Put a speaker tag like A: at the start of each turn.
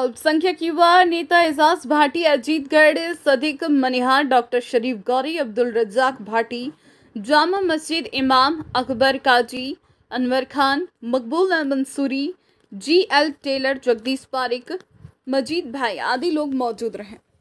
A: अल्पसंख्यक युवा नेता एजाज भाटी अजीतगढ़ सदीक मनिहार डॉक्टर शरीफ गौरी अब्दुल रज्जाक भाटी जामा मस्जिद इमाम Akbar Kazi Anwar Khan Maqbool Mansuri G L Tailor Jagdish Pareek Majeed भाई आदि लोग मौजूद रहे